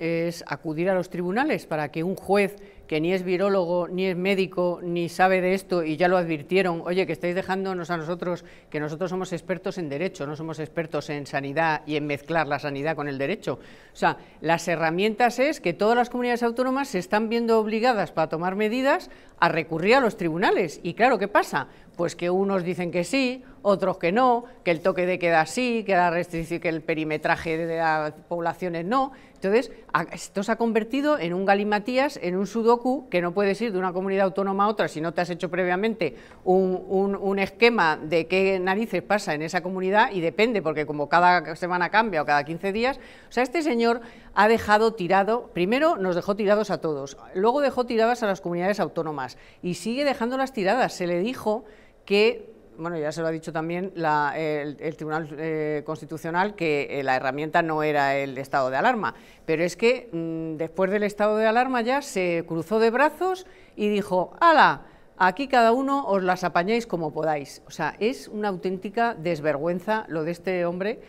es acudir a los tribunales para que un juez que ni es virólogo, ni es médico, ni sabe de esto y ya lo advirtieron, oye, que estáis dejándonos a nosotros, que nosotros somos expertos en derecho, no somos expertos en sanidad y en mezclar la sanidad con el derecho. O sea, las herramientas es que todas las comunidades autónomas se están viendo obligadas para tomar medidas a recurrir a los tribunales. Y claro, ¿qué pasa? Pues que unos dicen que sí, otros que no, que el toque de queda sí, que el perimetraje de las poblaciones no. Entonces, esto se ha convertido en un galimatías, en un sudoku, que no puedes ir de una comunidad autónoma a otra si no te has hecho previamente un, esquema de qué narices pasa en esa comunidad y depende, porque como cada semana cambia o cada 15 días, o sea, este señor ha dejado tirado, primero nos dejó tirados a todos, luego dejó tiradas a las comunidades autónomas y sigue dejando las tiradas. Se le dijo que bueno, ya se lo ha dicho también el, Tribunal eh, Constitucional que eh, la herramienta no era el estado de alarma, pero es que mm, después del estado de alarma ya se cruzó de brazos y dijo, ¡Hala! Aquí cada uno os las apañáis como podáis. O sea, es una auténtica desvergüenza lo de este hombre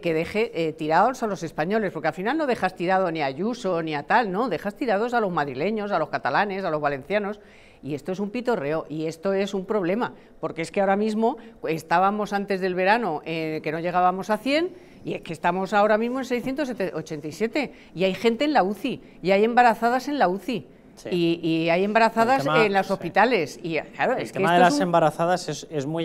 que, deje eh, tirados a los españoles, porque al final no dejas tirado ni a Ayuso ni a tal, no, dejas tirados a los madrileños, a los catalanes, a los valencianos. Y esto es un pitorreo y esto es un problema, porque es que ahora mismo estábamos antes del verano eh, que no llegábamos a 100 y es que estamos ahora mismo en 687 y hay gente en la UCI y hay embarazadas en la UCI. Y, hay embarazadas en los hospitales. Y claro, el es tema que de las embarazadas es muy